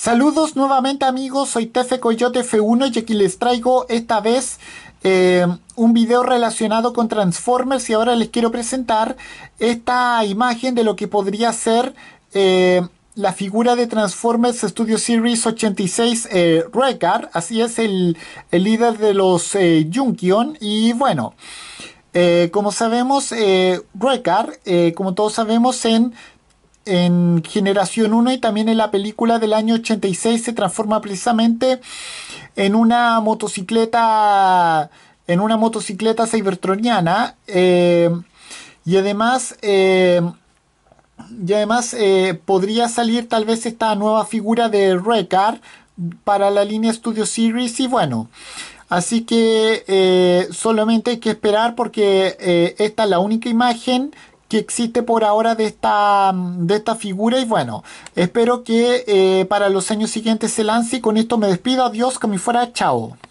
Saludos nuevamente amigos, soy Tefe Coyote F1 y aquí les traigo esta vez eh, un video relacionado con Transformers y ahora les quiero presentar esta imagen de lo que podría ser eh, la figura de Transformers Studio Series 86 eh, así es el, el, líder de los eh, Junkion y bueno... como sabemos, Rekar, como todos sabemos, en en Generación 1 y también en la película del año 86 se transforma precisamente en una motocicleta en una motocicleta cybertroniana eh, y además eh, y además eh, podría salir tal vez esta nueva figura de Recar para la línea Studio Series y bueno así que solamente hay que esperar porque esta es la única imagen que existe por ahora de esta, de esta figura. Y bueno, espero que eh, para los años siguientes se lance. Y con esto me despido. Adiós, que me fuera. Chao.